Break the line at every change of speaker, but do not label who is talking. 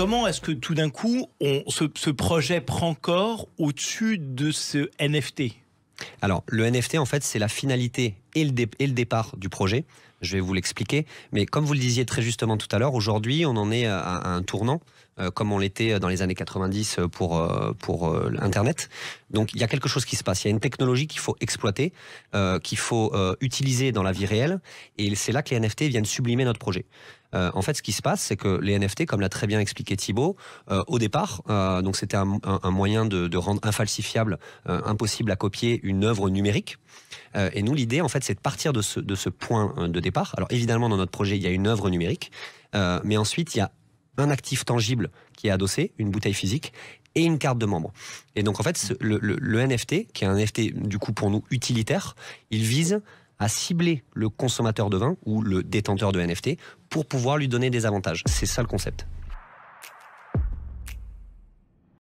comment est-ce que tout d'un coup, ce projet prend corps au-dessus de
ce NFT alors, le NFT, en fait, c'est la finalité et le, le départ du projet. Je vais vous l'expliquer. Mais comme vous le disiez très justement tout à l'heure, aujourd'hui, on en est à, un tournant, euh, comme on l'était dans les années 90 euh, pour, euh, pour Internet. Donc il y a quelque chose qui se passe. Il y a une technologie qu'il faut exploiter, qu'il faut utiliser dans la vie réelle. Et c'est là que les NFT viennent sublimer notre projet. en fait, ce qui se passe, c'est que les NFT, comme l'a très bien expliqué Thibault, au départ, donc c'était un, moyen de, de rendre infalsifiable, impossible à copier une œuvre numérique. et nous, l'idée, en fait, c'est de partir de ce, point euh, de départ. Alors évidemment, dans notre projet, il y a une œuvre numérique, euh, mais ensuite, il y a un actif tangible qui est adossé, une bouteille physique, et une carte de membre. Et donc en fait, le, le, NFT, qui est un NFT du coup pour nous utilitaire, il vise à cibler le consommateur de vin ou le détenteur de NFT pour pouvoir lui donner des avantages. C'est ça le concept.